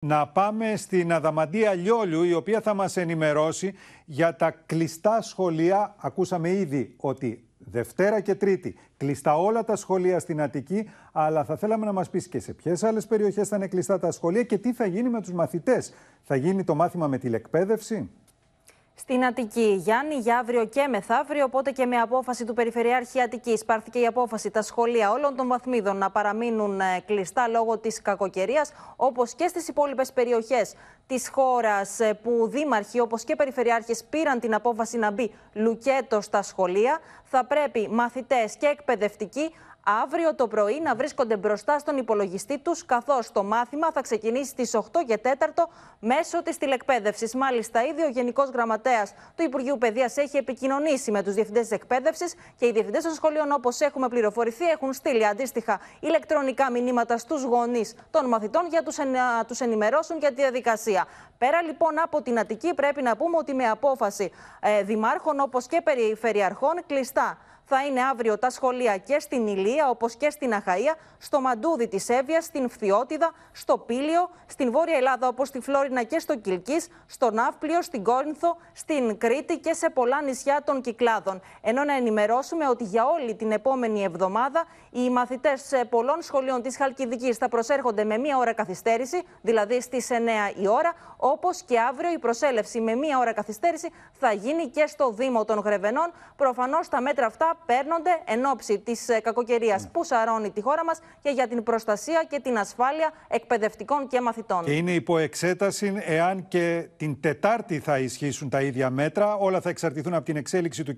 Να πάμε στην Αδαμαντία Λιόλιου, η οποία θα μας ενημερώσει για τα κλειστά σχολεία. Ακούσαμε ήδη ότι Δευτέρα και Τρίτη κλειστά όλα τα σχολεία στην Αττική, αλλά θα θέλαμε να μας πεις και σε ποιες άλλες περιοχές θα είναι κλειστά τα σχολεία και τι θα γίνει με τους μαθητές. Θα γίνει το μάθημα με τηλεκπαίδευση. Στην Αττική, Γιάννη, για αύριο και μεθαύριο, οπότε και με απόφαση του Περιφερειάρχη Αττικής, πάρθηκε η απόφαση τα σχολεία όλων των βαθμίδων να παραμείνουν ε, κλειστά λόγω της κακοκαιρίας, όπως και στις υπόλοιπες περιοχές της χώρας, ε, που δήμαρχοι όπως και περιφερειάρχες πήραν την απόφαση να μπει λουκέτος στα σχολεία. Θα πρέπει μαθητές και εκπαιδευτικοί αύριο το πρωί να βρίσκονται μπροστά στον υπολογιστή τους, καθώς το μάθημα θα ξεκινήσει στις 8 και 4 μέσω της τηλεκπαίδευσης. Μάλιστα, ήδη ο Γενικός Γραμματέας του Υπουργείου Παιδείας έχει επικοινωνήσει με τους διευθυντές της εκπαίδευσης και οι διευθυντές των σχολείων, όπως έχουμε πληροφορηθεί, έχουν στείλει αντίστοιχα ηλεκτρονικά μηνύματα στους γονείς των μαθητών για τους να τους ενημερώσουν για τη διαδικασία. Πέρα λοιπόν από την Αττική, πρέπει να πούμε ότι με απόφαση ε, δημάρχων όπως και περιφερειαρχών κλειστά θα είναι αύριο τα σχολεία και στην Ηλία, όπως και στην Αχαία, στο Μαντούδι της Εύβοιας, στην Φθιώτιδα, στο πύλιο, στην Βόρεια Ελλάδα, όπως στη Φλόρινα και στο Κυλκής, στο Ναύπλιο, στην Κόρινθο, στην Κρήτη και σε πολλά νησιά των Κυκλάδων. Ενώ να ενημερώσουμε ότι για όλη την επόμενη εβδομάδα οι μαθητές πολλών σχολείων της Χαλκιδικής θα προσέρχονται με μία ώρα καθυστέρηση, δηλαδή στις 9 η ώρα, όπως και αύριο η προσέλευση με μία ώρα καθυστέρηση θα γίνει και στο Δήμο των Γρεβενών. Προφανώς τα μέτρα αυτά παίρνονται εν ώψη της ε, κακοκαιρίας ναι. που σαρώνει τη χώρα μας και για την προστασία και την ασφάλεια εκπαιδευτικών και μαθητών. είναι υπό εξέταση εάν και την Τετάρτη θα ισχύσουν τα ίδια μέτρα. Όλα θα εξαρτηθούν από την εξέλιξη του καιρού.